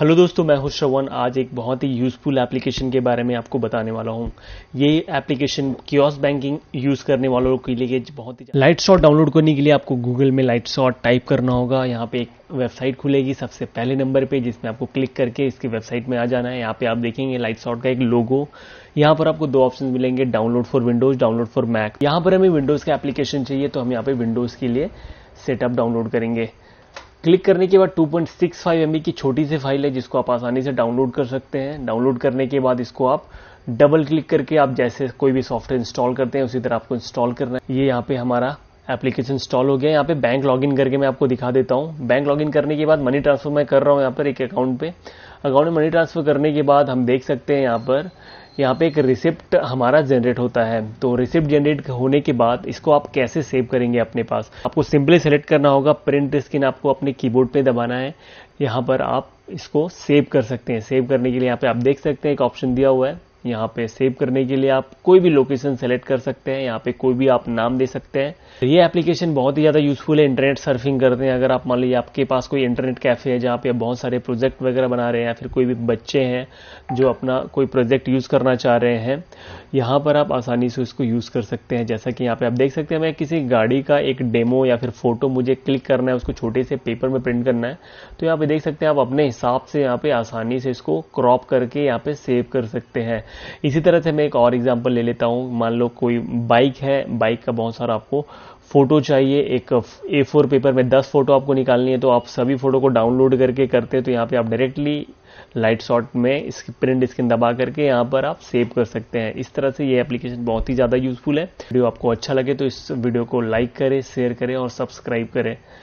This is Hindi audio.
हेलो दोस्तों मैं हूं श्रवण आज एक बहुत ही यूजफुल एप्लीकेशन के बारे में आपको बताने वाला हूं ये एप्लीकेशन क्योस बैंकिंग यूज करने वालों के लिए बहुत ही लाइट शॉट डाउनलोड करने के लिए आपको गूगल में लाइट शॉट टाइप करना होगा यहाँ पे एक वेबसाइट खुलेगी सबसे पहले नंबर पे जिसमें आपको क्लिक करके इसकी वेबसाइट में आ जाना है यहाँ पे आप देखेंगे लाइट शॉट का एक लोगो यहाँ पर आपको दो ऑप्शन मिलेंगे download for Windows download for Mac यहाँ पर हमें विंडोज का एप्लीकेशन चाहिए तो हम यहाँ पे विंडोज के लिए सेटअप डाउनलोड करेंगे क्लिक करने के बाद 2.65 पॉइंट की छोटी सी फाइल है जिसको आप आसानी से डाउनलोड कर सकते हैं डाउनलोड करने के बाद इसको आप डबल क्लिक करके आप जैसे कोई भी सॉफ्टवेयर इंस्टॉल करते हैं उसी तरह आपको इंस्टॉल करना है ये यहाँ पे हमारा एप्लीकेशन इंस्टॉल हो गया यहाँ पे बैंक लॉगिन करके मैं आपको दिखा देता हूँ बैंक लॉगिन करने के बाद मनी ट्रांसफर मैं कर रहा हूँ यहाँ पर एक अकाउंट पे अकाउंट में मनी ट्रांसफर करने के बाद हम देख सकते हैं यहाँ पर यहाँ पे एक रिसिप्ट हमारा जनरेट होता है तो रिसिप्ट जनरेट होने के बाद इसको आप कैसे सेव करेंगे अपने पास आपको सिंपली सेलेक्ट करना होगा प्रिंट स्क्रीन आपको अपने कीबोर्ड पे दबाना है यहाँ पर आप इसको सेव कर सकते हैं सेव करने के लिए यहाँ पे आप देख सकते हैं एक ऑप्शन दिया हुआ है यहाँ पे सेव करने के लिए आप कोई भी लोकेशन सेलेक्ट कर सकते हैं यहाँ पे कोई भी आप नाम दे सकते हैं तो ये एप्लीकेशन बहुत ही ज़्यादा यूजफुल है इंटरनेट सर्फिंग करते हैं अगर आप मान लीजिए आपके पास कोई इंटरनेट कैफ़े है जहाँ पे आप बहुत सारे प्रोजेक्ट वगैरह बना रहे हैं या फिर कोई भी बच्चे हैं जो अपना कोई प्रोजेक्ट यूज़ करना चाह रहे हैं यहाँ पर आप आसानी से उसको यूज़ कर सकते हैं जैसा कि यहाँ पर आप देख सकते हैं मैं किसी गाड़ी का एक डेमो या फिर फ़ोटो मुझे क्लिक करना है उसको छोटे से पेपर में प्रिंट करना है तो यहाँ पर देख सकते हैं आप अपने हिसाब से यहाँ पर आसानी से इसको क्रॉप करके यहाँ पर सेव कर सकते हैं इसी तरह से मैं एक और एग्जाम्पल ले लेता हूँ मान लो कोई बाइक है बाइक का बहुत सारा आपको फ़ोटो चाहिए एक ए फोर पेपर में दस फ़ोटो आपको निकालनी है तो आप सभी फ़ोटो को डाउनलोड करके करते हैं तो यहाँ पे आप डायरेक्टली लाइट शॉट में इस प्रिंट स्क्रीन दबा करके यहाँ पर आप सेव कर सकते हैं इस तरह से ये एप्लीकेशन बहुत ही ज़्यादा यूजफुल है वीडियो आपको अच्छा लगे तो इस वीडियो को लाइक करें शेयर करें और सब्सक्राइब करें